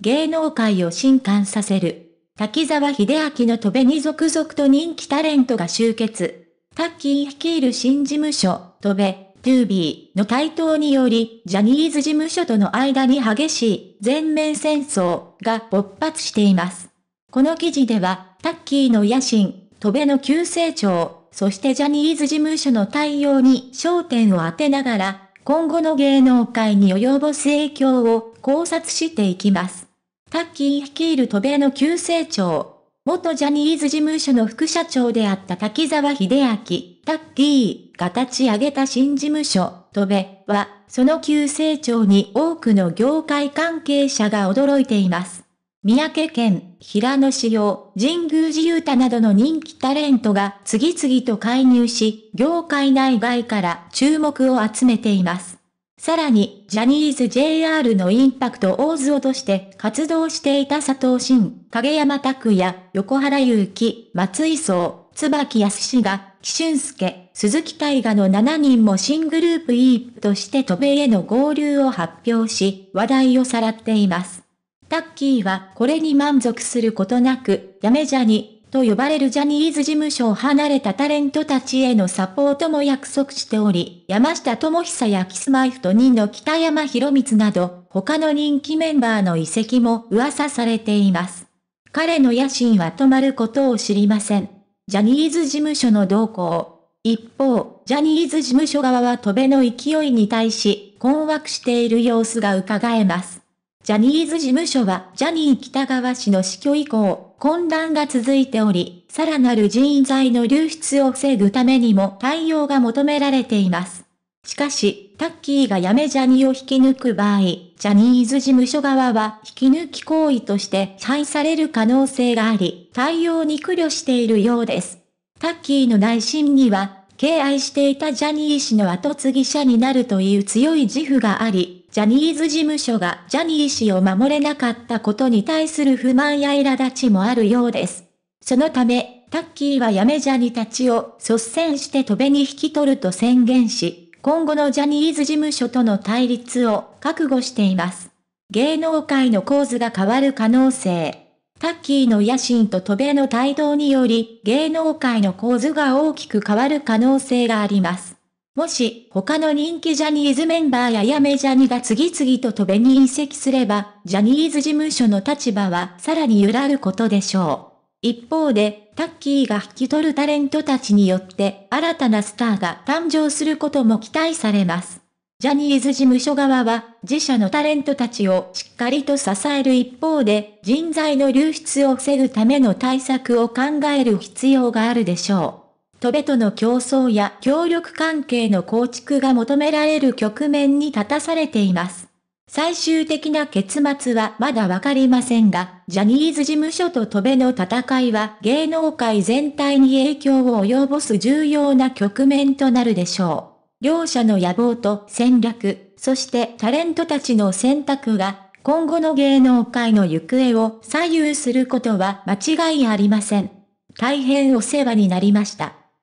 芸能界を震撼させる。滝沢秀明の戸べに続々と人気タレントが集結。タッキー率いる新事務所、戸べ、トゥービーの台頭により、ジャニーズ事務所との間に激しい全面戦争が勃発しています。この記事では、タッキーの野心、戸べの急成長、そしてジャニーズ事務所の対応に焦点を当てながら、今後の芸能界に及ぼす影響を考察していきます。タッキー率いる渡米の急成長。元ジャニーズ事務所の副社長であった滝沢秀明、タッキーが立ち上げた新事務所、渡米は、その急成長に多くの業界関係者が驚いています。三宅県、平野志陽、神宮寺雄太などの人気タレントが次々と介入し、業界内外から注目を集めています。さらに、ジャニーズ JR のインパクト大津をとして活動していた佐藤慎、影山拓也、横原祐希、松井壮、椿康が、紀俊介、鈴木大河の7人も新グループイープとして渡米への合流を発表し、話題をさらっています。タッキーはこれに満足することなく、やめじゃにと呼ばれるジャニーズ事務所を離れたタレントたちへのサポートも約束しており、山下智久やキスマイフト2の北山博光など、他の人気メンバーの遺跡も噂されています。彼の野心は止まることを知りません。ジャニーズ事務所の動向。一方、ジャニーズ事務所側は戸べの勢いに対し、困惑している様子が伺えます。ジャニーズ事務所はジャニー北川氏の死去以降、混乱が続いており、さらなる人材の流出を防ぐためにも対応が求められています。しかし、タッキーが辞めジャニーを引き抜く場合、ジャニーズ事務所側は引き抜き行為として廃される可能性があり、対応に苦慮しているようです。タッキーの内心には、敬愛していたジャニー氏の後継ぎ者になるという強い自負があり、ジャニーズ事務所がジャニー氏を守れなかったことに対する不満や苛立ちもあるようです。そのため、タッキーはやめジャニたちを率先して戸べに引き取ると宣言し、今後のジャニーズ事務所との対立を覚悟しています。芸能界の構図が変わる可能性。タッキーの野心と戸べの帯同により、芸能界の構図が大きく変わる可能性があります。もし、他の人気ジャニーズメンバーややめジャニが次々と飛べに移籍すれば、ジャニーズ事務所の立場はさらに揺らぐことでしょう。一方で、タッキーが引き取るタレントたちによって、新たなスターが誕生することも期待されます。ジャニーズ事務所側は、自社のタレントたちをしっかりと支える一方で、人材の流出を防ぐための対策を考える必要があるでしょう。戸辺との競争や協力関係の構築が求められる局面に立たされています。最終的な結末はまだわかりませんが、ジャニーズ事務所と戸辺の戦いは芸能界全体に影響を及ぼす重要な局面となるでしょう。両者の野望と戦略、そしてタレントたちの選択が今後の芸能界の行方を左右することは間違いありません。大変お世話になりました。